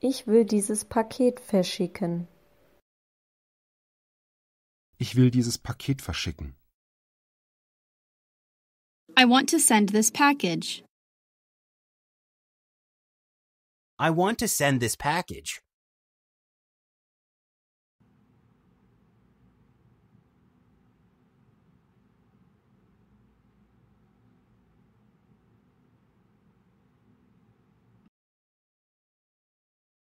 Ich will dieses Paket verschicken. Ich will dieses Paket verschicken. I want to send this package. I want to send this package.